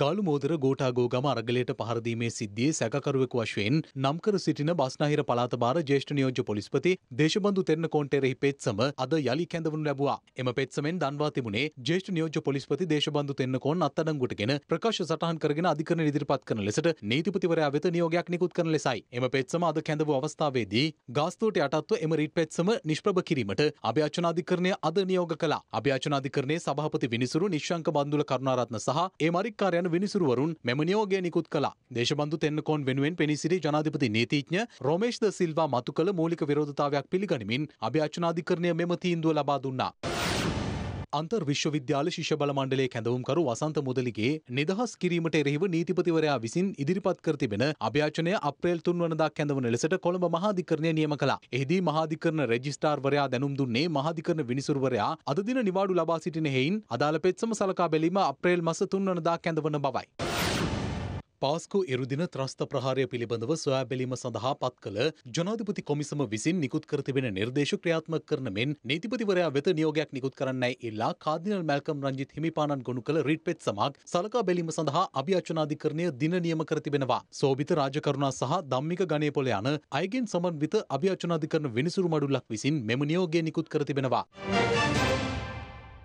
ගාලුමෝදර ගෝටාගෝගම අරගලයට පහරදීමේ සිද්ධියේ සැකකරුවෙකු වශයෙන් නම්කර සිටින බස්නාහිර පලාත භාර ජේෂ්ඨ නියෝජ්‍ය පොලිස්පති දේශබන්දු තෙරණ කොන්ටෙරෙහි පෙත්සම අද යළි කැඳවනු ලැබුවා. එම පෙත්සමෙන් දන්වා තිබුණේ ජේෂ්ඨ නියෝජ්‍ය පොලිස්පති දේශබන්දු තෙරණකෝන් අත්අඩංගුවටගෙන ප්‍රකාශ සටහන් කරගෙන අධිකරණ ඉදිරිපත් කරන ලෙසට නීතිපතිවරයා වෙත නියෝගයක් නිකුත් කරන ලෙසයි. එම පෙත්සම අද කැඳවූ අවස්ථාවේදී ගාස්තුවට යටත්ව එම රීට් පෙත්සම නිෂ්ප්‍රභ කිරීමට අභ්‍යාචන අධිකරණය අද නියෝග කළා. අභ්‍යාචන අධිකරණයේ සභාපති විනිසුරු නිශ්ශංක බන්දුල කරුණාරත්න සහ ඒ මරික්කාරයන් යන විනිසුරුවරුන් මෙම නියෝගය නිකුත් කළා. දේශබන්දු තෙන්නකෝන් වෙනුවෙන් පෙනී සිටි ජනාධිපති නීතිඥ රොමේෂ් ද සිල්වා මතු කළ මූලික විරෝධතාවයක් පිළිගනිමින් අභිආචනාධිකරණය මෙම තීන්දුව ලබා දුන්නා. අන්තර් විශ්වවිද්‍යාල ශිෂ්‍යබල මණ්ඩලයේ කැඳවුම්කරු වසන්ත මුදලිගේ නිදහස් කිරීමට එරෙහිව නීතිපතිවරයා විසින් ඉදිරිපත් කර තිබෙන අභ්‍යාචනය අප්‍රේල් තුන් වනදා කැඳවන ලෙසට කොළඹ මහාධිකරණය නියම කළා. එහිදී මහාධිකරණ රෙජිස්ටාර්වරයා දැනුම් දුන්නේ මහාධිකරණ විනිසුරුවරයා අද දින නිවාඩු ලබා සිටින හේයින් අදාළ පෙත්සම සලකා බැලීම අප්‍රේල් මස තුන් වනදා කැඳවන බවයි. පාස්කු ඉරුදින ත්‍රස්ත ප්‍රහාරය පිළිබඳව සොයා බැලීම සඳහා පත් කළ ජනාධිපති කොමිසම විසින් නිකුත් කර තිබෙන නිර්දේශ ක්‍රියාත්මක කරන මෙන් නීතිපතිවරයා වෙත නියෝගයක් නිකුත් කරන්නයි ඉල්ලා කාදිනල් මැල්කම් රංජිත් හිමිපාණන් ගොනු කළ රීට් පෙත් සමක් සලකා බැලීම සඳහා අභියාචනාධිකරණය දින නියම කර තිබෙනවා. සෝබිත රාජකරුණා සහ ධම්මික ගණේපොල යන අයගෙන් සමන්විත අභියාචනාධිකරණ විනිසුරු මඩුල්ලක් විසින් මෙම නියෝගය නිකුත් කර තිබෙනවා.